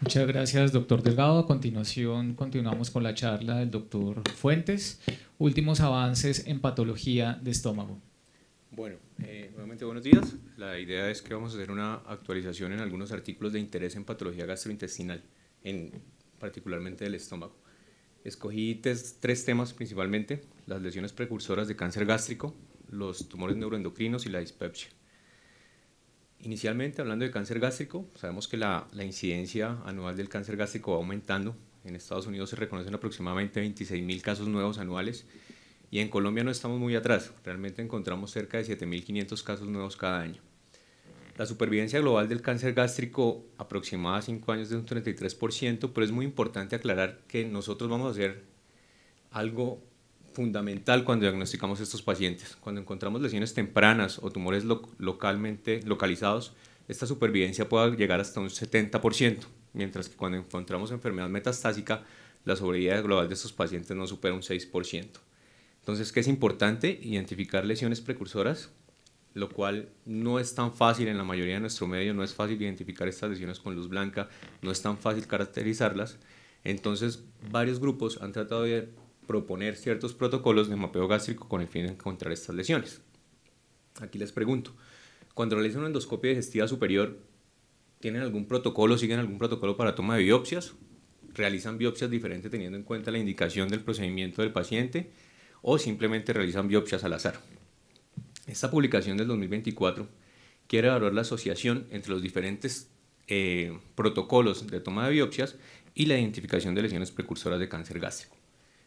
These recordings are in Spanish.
Muchas gracias, doctor Delgado. A continuación, continuamos con la charla del doctor Fuentes. Últimos avances en patología de estómago. Bueno, eh, nuevamente buenos días. La idea es que vamos a hacer una actualización en algunos artículos de interés en patología gastrointestinal, en, particularmente del estómago. Escogí tres temas principalmente, las lesiones precursoras de cáncer gástrico, los tumores neuroendocrinos y la dispepsia. Inicialmente, hablando de cáncer gástrico, sabemos que la, incidencia anual del cáncer gástrico va aumentando. En Estados Unidos se reconocen aproximadamente 26.000 casos nuevos anuales y en Colombia no estamos muy atrás. Realmente encontramos cerca de 7.500 casos nuevos cada año. La supervivencia global del cáncer gástrico aproximada a 5 años de un 33%, pero es muy importante aclarar que nosotros vamos a hacer algo fundamental cuando diagnosticamos estos pacientes. Cuando encontramos lesiones tempranas o tumores localmente localizados, esta supervivencia puede llegar hasta un 70%, mientras que cuando encontramos enfermedad metastásica, la sobrevida global de estos pacientes no supera un 6%. Entonces, ¿qué es importante? Identificar lesiones precursoras, lo cual no es tan fácil en la mayoría de nuestro medio, no es fácil identificar estas lesiones con luz blanca, no es tan fácil caracterizarlas. Entonces, varios grupos han tratado de proponer ciertos protocolos de mapeo gástrico con el fin de encontrar estas lesiones. Aquí les pregunto, cuando realizan una endoscopia digestiva superior, ¿tienen algún protocolo, siguen algún protocolo para toma de biopsias? ¿Realizan biopsias diferentes teniendo en cuenta la indicación del procedimiento del paciente? ¿O simplemente realizan biopsias al azar? Esta publicación del 2024 quiere evaluar la asociación entre los diferentes eh, protocolos de toma de biopsias y la identificación de lesiones precursoras de cáncer gástrico.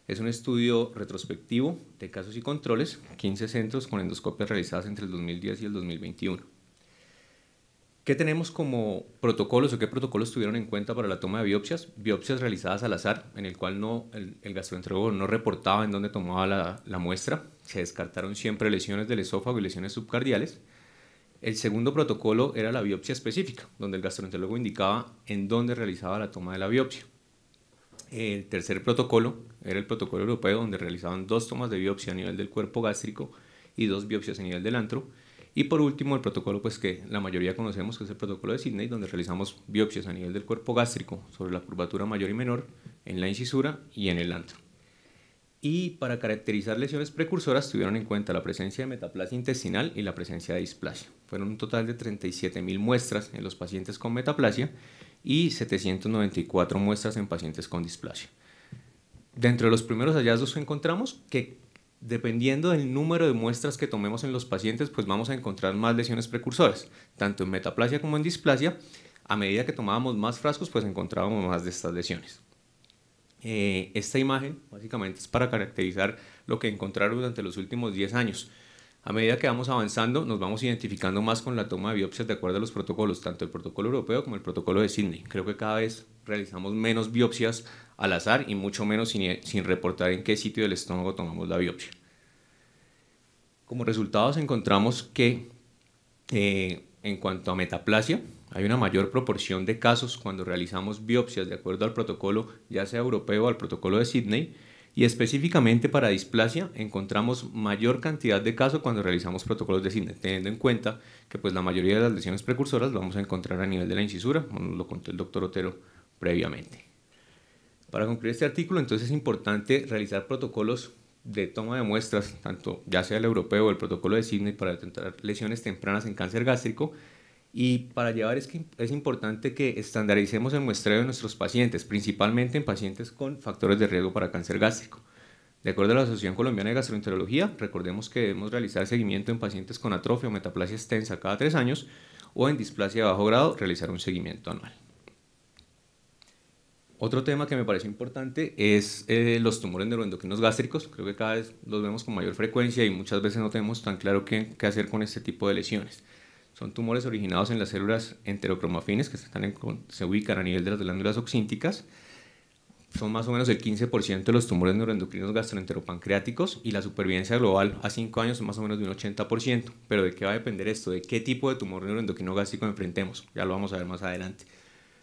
Es un estudio retrospectivo de casos y controles, 15 centros con endoscopias realizadas entre el 2010 y el 2021. ¿Qué tenemos como protocolos o qué protocolos tuvieron en cuenta para la toma de biopsias? Biopsias realizadas al azar, en el cual no, el, gastroenterólogo no reportaba en dónde tomaba la, la muestra. Se descartaron siempre lesiones del esófago y lesiones subcardiales. El segundo protocolo era la biopsia específica, donde el gastroenterólogo indicaba en dónde realizaba la toma de la biopsia. El tercer protocolo era el protocolo europeo donde realizaban dos tomas de biopsia a nivel del cuerpo gástrico y dos biopsias a nivel del antro. Y por último, el protocolo pues que la mayoría conocemos, que es el protocolo de Sydney, donde realizamos biopsias a nivel del cuerpo gástrico sobre la curvatura mayor y menor, en la incisura y en el antro y para caracterizar lesiones precursoras tuvieron en cuenta la presencia de metaplasia intestinal y la presencia de displasia. Fueron un total de 37.000 muestras en los pacientes con metaplasia y 794 muestras en pacientes con displasia. Dentro de los primeros hallazgos encontramos que dependiendo del número de muestras que tomemos en los pacientes, pues vamos a encontrar más lesiones precursoras, tanto en metaplasia como en displasia. A medida que tomábamos más frascos, pues encontrábamos más de estas lesiones. Eh, esta imagen básicamente es para caracterizar lo que encontraron durante los últimos 10 años. A medida que vamos avanzando, nos vamos identificando más con la toma de biopsias de acuerdo a los protocolos, tanto el protocolo europeo como el protocolo de Sydney. Creo que cada vez realizamos menos biopsias al azar y mucho menos sin, reportar en qué sitio del estómago tomamos la biopsia. Como resultados encontramos que eh, en cuanto a metaplasia, hay una mayor proporción de casos cuando realizamos biopsias de acuerdo al protocolo, ya sea europeo o al protocolo de Sydney, y específicamente para displasia encontramos mayor cantidad de casos cuando realizamos protocolos de Sydney, teniendo en cuenta que pues la mayoría de las lesiones precursoras las vamos a encontrar a nivel de la incisura, como lo contó el doctor Otero previamente. Para concluir este artículo, entonces es importante realizar protocolos de toma de muestras, tanto ya sea el europeo o el protocolo de Sydney para detectar lesiones tempranas en cáncer gástrico, y para llevar es, que es importante que estandaricemos el muestreo de nuestros pacientes, principalmente en pacientes con factores de riesgo para cáncer gástrico. De acuerdo a la Asociación Colombiana de Gastroenterología, recordemos que debemos realizar seguimiento en pacientes con atrofia o metaplasia extensa cada tres años o en displasia de bajo grado, realizar un seguimiento anual. Otro tema que me parece importante es eh, los tumores neuroendocrinos gástricos. Creo que cada vez los vemos con mayor frecuencia y muchas veces no tenemos tan claro qué hacer con este tipo de lesiones. Son tumores originados en las células enterocromafines que se ubican a nivel de las glándulas oxínticas. Son más o menos el 15% de los tumores neuroendocrinos gastroenteropancreáticos y la supervivencia global a 5 años es más o menos de un 80%. Pero ¿de qué va a depender esto? ¿De qué tipo de tumor neuroendocrino gástrico enfrentemos? Ya lo vamos a ver más adelante.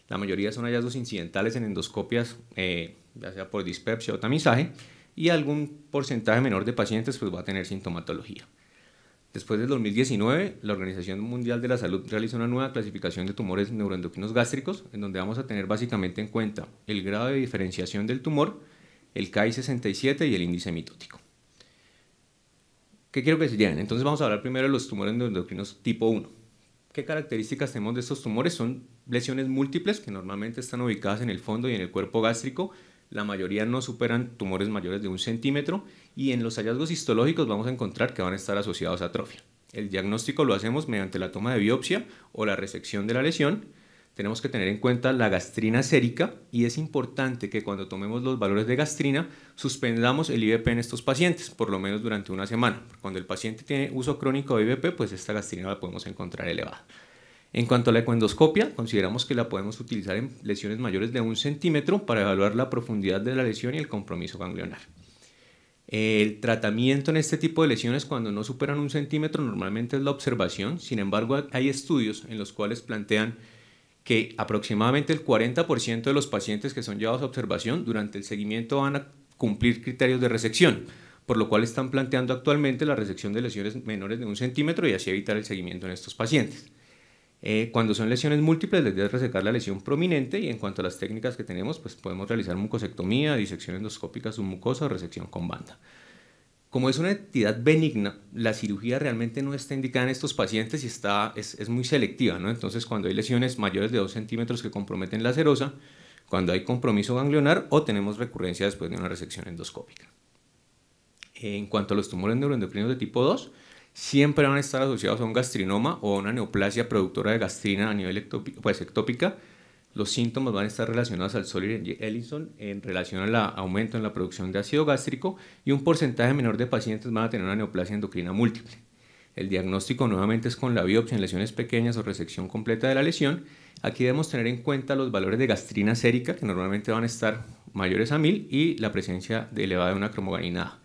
La mayoría son hallazgos incidentales en endoscopias, eh, ya sea por dispepsia o tamizaje, y algún porcentaje menor de pacientes pues, va a tener sintomatología. Después del 2019, la Organización Mundial de la Salud realiza una nueva clasificación de tumores neuroendocrinos gástricos, en donde vamos a tener básicamente en cuenta el grado de diferenciación del tumor, el KI67 y el índice mitótico. ¿Qué quiero que se lleven? Entonces vamos a hablar primero de los tumores neuroendocrinos tipo 1. ¿Qué características tenemos de estos tumores? Son lesiones múltiples que normalmente están ubicadas en el fondo y en el cuerpo gástrico, la mayoría no superan tumores mayores de un centímetro y en los hallazgos histológicos vamos a encontrar que van a estar asociados a atrofia. El diagnóstico lo hacemos mediante la toma de biopsia o la resección de la lesión. Tenemos que tener en cuenta la gastrina sérica y es importante que cuando tomemos los valores de gastrina suspendamos el IVP en estos pacientes, por lo menos durante una semana. Cuando el paciente tiene uso crónico de IVP, pues esta gastrina la podemos encontrar elevada. En cuanto a la ecuendoscopia, consideramos que la podemos utilizar en lesiones mayores de un centímetro para evaluar la profundidad de la lesión y el compromiso ganglionar. El tratamiento en este tipo de lesiones cuando no superan un centímetro normalmente es la observación, sin embargo hay estudios en los cuales plantean que aproximadamente el 40% de los pacientes que son llevados a observación durante el seguimiento van a cumplir criterios de resección, por lo cual están planteando actualmente la resección de lesiones menores de un centímetro y así evitar el seguimiento en estos pacientes. Eh, cuando son lesiones múltiples, les debe resecar la lesión prominente y en cuanto a las técnicas que tenemos, pues podemos realizar mucosectomía, disección endoscópica submucosa o resección con banda. Como es una entidad benigna, la cirugía realmente no está indicada en estos pacientes y es, muy selectiva, ¿no? Entonces, cuando hay lesiones mayores de 2 centímetros que comprometen la serosa, cuando hay compromiso ganglionar o tenemos recurrencia después de una resección endoscópica. En cuanto a los tumores neuroendocrinos de tipo 2, siempre van a estar asociados a un gastrinoma o a una neoplasia productora de gastrina a nivel pues, ectópica, Los síntomas van a estar relacionados al en Ellison en relación al aumento en la producción de ácido gástrico y un porcentaje menor de pacientes van a tener una neoplasia endocrina múltiple. El diagnóstico nuevamente es con la biopsia en lesiones pequeñas o resección completa de la lesión. Aquí debemos tener en cuenta los valores de gastrina sérica, que normalmente van a estar mayores a 1000, y la presencia de elevada de una cromogarinada.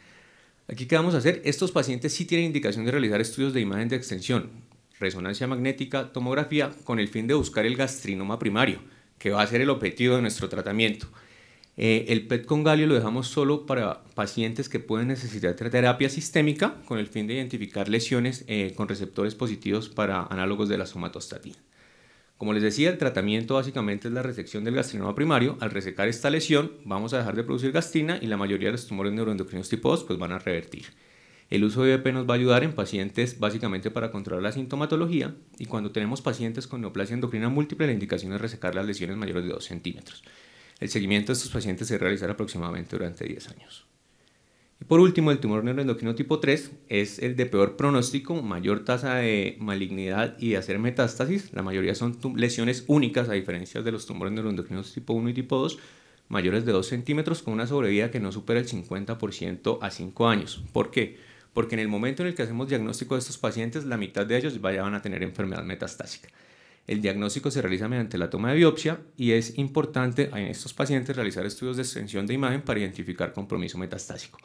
Aquí qué vamos a hacer? Estos pacientes sí tienen indicación de realizar estudios de imagen de extensión, resonancia magnética, tomografía, con el fin de buscar el gastrinoma primario, que va a ser el objetivo de nuestro tratamiento. Eh, el PET con galio lo dejamos solo para pacientes que pueden necesitar terapia sistémica con el fin de identificar lesiones eh, con receptores positivos para análogos de la somatostatina. Como les decía, el tratamiento básicamente es la resección del gastrinoma primario. Al resecar esta lesión, vamos a dejar de producir gastrina y la mayoría de los tumores neuroendocrinos tipo 2 pues, van a revertir. El uso de BP e nos va a ayudar en pacientes básicamente para controlar la sintomatología y cuando tenemos pacientes con neoplasia endocrina múltiple, la indicación es resecar las lesiones mayores de 2 centímetros. El seguimiento de estos pacientes se realizará aproximadamente durante 10 años. Y por último, el tumor neuroendocrino tipo 3 es el de peor pronóstico, mayor tasa de malignidad y de hacer metástasis. La mayoría son lesiones únicas, a diferencia de los tumores neuroendocrinos tipo 1 y tipo 2, mayores de 2 centímetros, con una sobrevida que no supera el 50% a 5 años. ¿Por qué? Porque en el momento en el que hacemos diagnóstico de estos pacientes, la mitad de ellos ya van a tener enfermedad metastásica. El diagnóstico se realiza mediante la toma de biopsia y es importante en estos pacientes realizar estudios de extensión de imagen para identificar compromiso metastásico.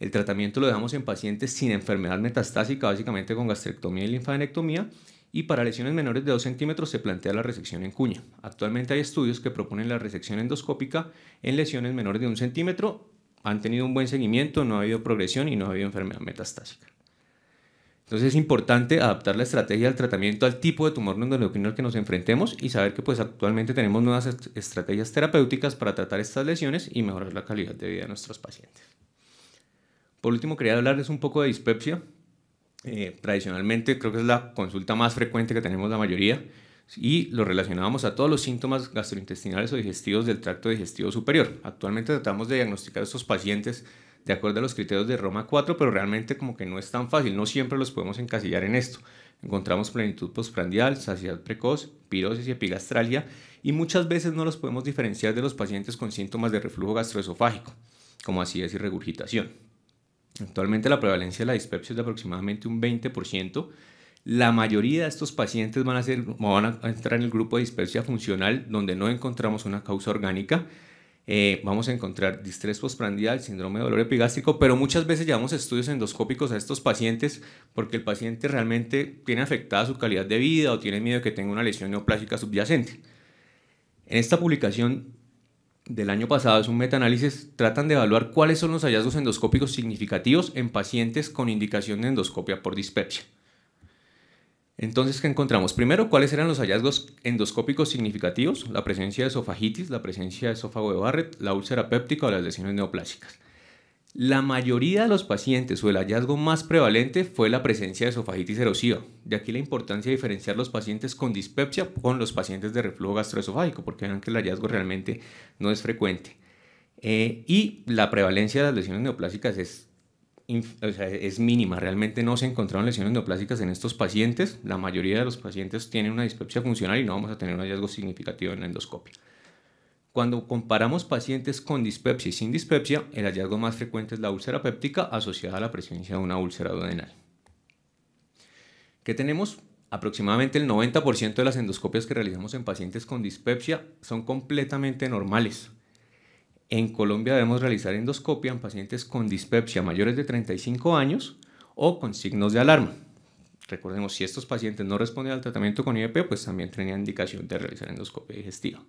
El tratamiento lo dejamos en pacientes sin enfermedad metastásica, básicamente con gastrectomía y linfadenectomía, y para lesiones menores de 2 centímetros se plantea la resección en cuña. Actualmente hay estudios que proponen la resección endoscópica en lesiones menores de 1 centímetro. Han tenido un buen seguimiento, no ha habido progresión y no ha habido enfermedad metastásica. Entonces es importante adaptar la estrategia al tratamiento al tipo de tumor neuroendocrino al que nos enfrentemos y saber que pues actualmente tenemos nuevas estrategias terapéuticas para tratar estas lesiones y mejorar la calidad de vida de nuestros pacientes. Por último, quería hablarles un poco de dispepsia. Eh, tradicionalmente creo que es la consulta más frecuente que tenemos la mayoría y lo relacionábamos a todos los síntomas gastrointestinales o digestivos del tracto digestivo superior. Actualmente tratamos de diagnosticar a estos pacientes de acuerdo a los criterios de Roma 4, pero realmente como que no es tan fácil, no siempre los podemos encasillar en esto. Encontramos plenitud postprandial, saciedad precoz, pirosis y epigastralia y muchas veces no los podemos diferenciar de los pacientes con síntomas de reflujo gastroesofágico, como acidez y regurgitación. Actualmente la prevalencia de la dispepsia es de aproximadamente un 20%. La mayoría de estos pacientes van a, entrar en el grupo de dispepsia funcional donde no encontramos una causa orgánica. Eh, vamos a encontrar distrés postprandial, síndrome de dolor epigástrico, pero muchas veces llevamos estudios endoscópicos a estos pacientes porque el paciente realmente tiene afectada su calidad de vida o tiene miedo de que tenga una lesión neoplásica subyacente. En esta publicación del año pasado es un metaanálisis, tratan de evaluar cuáles son los hallazgos endoscópicos significativos en pacientes con indicación de endoscopia por dispepsia. Entonces, ¿qué encontramos? Primero, ¿cuáles eran los hallazgos endoscópicos significativos? La presencia de esofagitis, la presencia de esófago de Barrett, la úlcera péptica o las lesiones neoplásicas. La mayoría de los pacientes o el hallazgo más prevalente fue la presencia de esofagitis erosiva. De aquí la importancia de diferenciar los pacientes con dispepsia con los pacientes de reflujo gastroesofágico, porque vean que el hallazgo realmente no es frecuente. Eh, y la prevalencia de las lesiones neoplásicas es, es mínima, realmente no se encontraron lesiones neoplásicas en estos pacientes. La mayoría de los pacientes tienen una dispepsia funcional y no vamos a tener un hallazgo significativo en la endoscopia. Cuando comparamos pacientes con dispepsia y sin dispepsia, el hallazgo más frecuente es la úlcera péptica asociada a la presencia de una úlcera duodenal. ¿Qué tenemos? Aproximadamente el 90% de las endoscopias que realizamos en pacientes con dispepsia son completamente normales. En Colombia debemos realizar endoscopia en pacientes con dispepsia mayores de 35 años o con signos de alarma. Recordemos, si estos pacientes no responden al tratamiento con IEP, pues también tenía indicación de realizar endoscopia digestiva.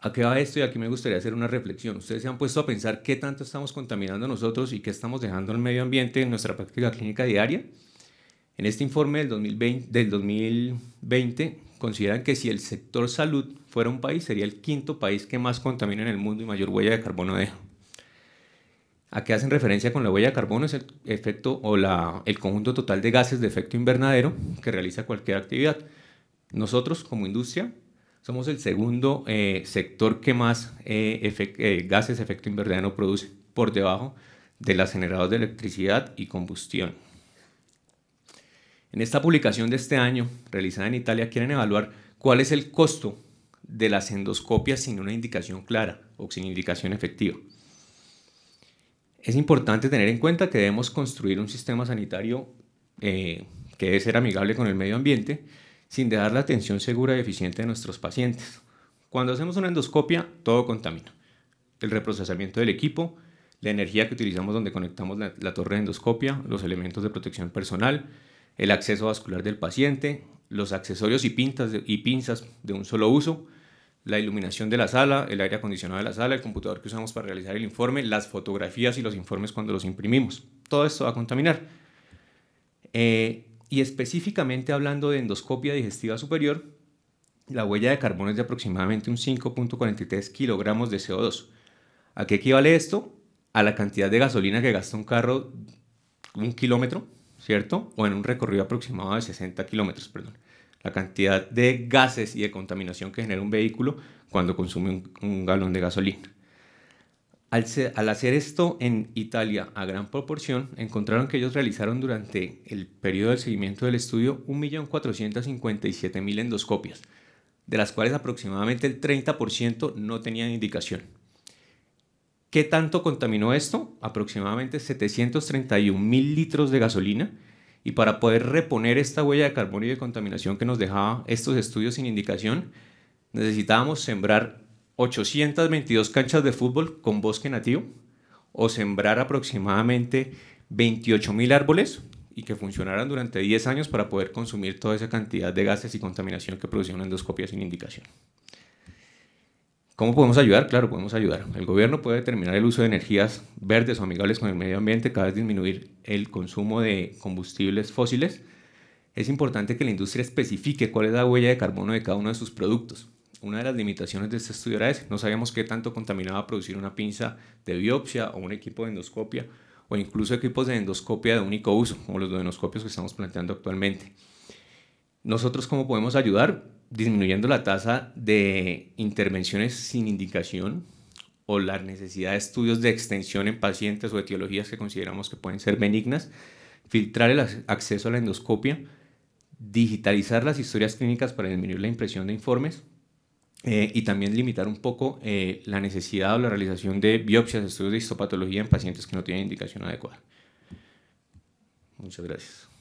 ¿A qué va esto? Y aquí me gustaría hacer una reflexión. Ustedes se han puesto a pensar qué tanto estamos contaminando nosotros y qué estamos dejando al medio ambiente en nuestra práctica clínica diaria. En este informe del 2020, del 2020 consideran que si el sector salud fuera un país, sería el quinto país que más contamina en el mundo y mayor huella de carbono deja. ¿A qué hacen referencia con la huella de carbono? Es el efecto o la, el conjunto total de gases de efecto invernadero que realiza cualquier actividad. Nosotros, como industria, somos el segundo eh, sector que más eh, eh, gases de efecto invernadero produce por debajo de las generadoras de electricidad y combustión. En esta publicación de este año, realizada en Italia, quieren evaluar cuál es el costo de las endoscopias sin una indicación clara o sin indicación efectiva. Es importante tener en cuenta que debemos construir un sistema sanitario que debe ser amigable con el medio ambiente sin dejar la atención segura y eficiente de nuestros pacientes. Cuando hacemos una endoscopia, todo contamina. El reprocesamiento del equipo, la energía que utilizamos donde conectamos la, torre de endoscopia, los elementos de protección personal, el acceso vascular del paciente, los accesorios y, pintas y pinzas de un solo uso, la iluminación de la sala, el aire acondicionado de la sala, el computador que usamos para realizar el informe, las fotografías y los informes cuando los imprimimos. Todo esto va a contaminar. Eh, y específicamente hablando de endoscopia digestiva superior, la huella de carbono es de aproximadamente un 5.43 kilogramos de CO2. ¿A qué equivale esto? A la cantidad de gasolina que gasta un carro un kilómetro, ¿cierto? O en un recorrido aproximado de 60 kilómetros, perdón. La cantidad de gases y de contaminación que genera un vehículo cuando consume un galón de gasolina. Al, hacer esto en Italia a gran proporción, encontraron que ellos realizaron durante el periodo del seguimiento del estudio 1.457.000 endoscopias, de las cuales aproximadamente el 30% no tenían indicación. ¿Qué tanto contaminó esto? Aproximadamente 731.000 litros de gasolina. Y para poder reponer esta huella de carbono y de contaminación que nos dejaba estos estudios sin indicación, necesitábamos sembrar 822 canchas de fútbol con bosque nativo o sembrar aproximadamente 28.000 árboles y que funcionaran durante 10 años para poder consumir toda esa cantidad de gases y contaminación que producen una endoscopia sin indicación. ¿Cómo podemos ayudar? Claro, podemos ayudar. El gobierno puede determinar el uso de energías verdes o amigables con el medio ambiente, cada vez disminuir el consumo de combustibles fósiles. Es importante que la industria especifique cuál es la huella de carbono de cada uno de sus productos una de las limitaciones de este estudio era ese. No sabíamos qué tanto contaminaba producir una pinza de biopsia o un equipo de endoscopia o incluso equipos de endoscopia de único uso, como los endoscopios que estamos planteando actualmente. Nosotros, ¿cómo podemos ayudar? Disminuyendo la tasa de intervenciones sin indicación o la necesidad de estudios de extensión en pacientes o etiologías que consideramos que pueden ser benignas, filtrar el acceso a la endoscopia, digitalizar las historias clínicas para disminuir la impresión de informes, eh, y también limitar un poco eh, la necesidad o la realización de biopsias, de estudios de histopatología en pacientes que no tienen indicación adecuada. Muchas gracias.